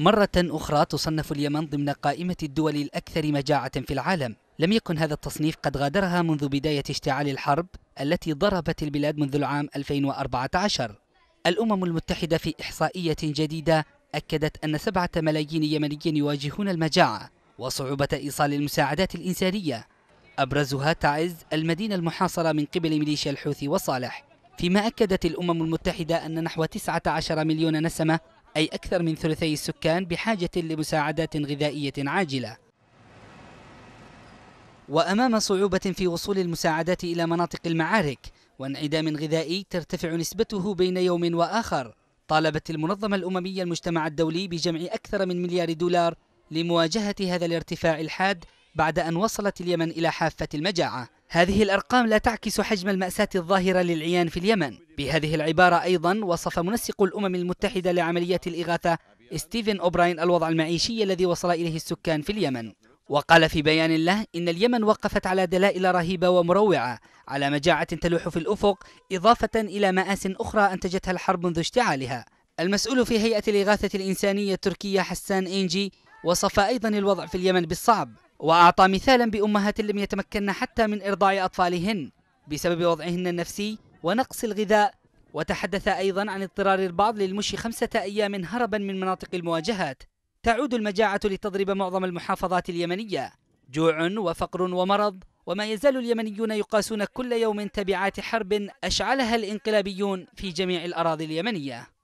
مرة أخرى تصنف اليمن ضمن قائمة الدول الأكثر مجاعة في العالم لم يكن هذا التصنيف قد غادرها منذ بداية اشتعال الحرب التي ضربت البلاد منذ العام 2014 الأمم المتحدة في إحصائية جديدة أكدت أن سبعة ملايين يمني يواجهون المجاعة وصعوبة إيصال المساعدات الإنسانية أبرزها تعز المدينة المحاصرة من قبل ميليشيا الحوثي وصالح فيما أكدت الأمم المتحدة أن نحو 19 مليون نسمة أي أكثر من ثلثي السكان بحاجة لمساعدات غذائية عاجلة وأمام صعوبة في وصول المساعدات إلى مناطق المعارك وانعدام غذائي ترتفع نسبته بين يوم وآخر طالبت المنظمة الأممية المجتمع الدولي بجمع أكثر من مليار دولار لمواجهة هذا الارتفاع الحاد بعد أن وصلت اليمن إلى حافة المجاعة هذه الأرقام لا تعكس حجم المأساة الظاهرة للعيان في اليمن بهذه العبارة أيضا وصف منسق الأمم المتحدة لعمليات الإغاثة ستيفن أوبراين الوضع المعيشي الذي وصل إليه السكان في اليمن وقال في بيان له إن اليمن وقفت على دلائل رهيبة ومروعة على مجاعة تلوح في الأفق إضافة إلى مآس أخرى أنتجتها الحرب منذ اشتعالها المسؤول في هيئة الإغاثة الإنسانية التركية حسان إنجي وصف أيضا الوضع في اليمن بالصعب وأعطى مثالا بأمهات لم يتمكن حتى من إرضاع أطفالهن بسبب وضعهن النفسي ونقص الغذاء وتحدث أيضا عن اضطرار البعض للمشي خمسة أيام هربا من مناطق المواجهات تعود المجاعة لتضرب معظم المحافظات اليمنية جوع وفقر ومرض وما يزال اليمنيون يقاسون كل يوم تبعات حرب أشعلها الإنقلابيون في جميع الأراضي اليمنية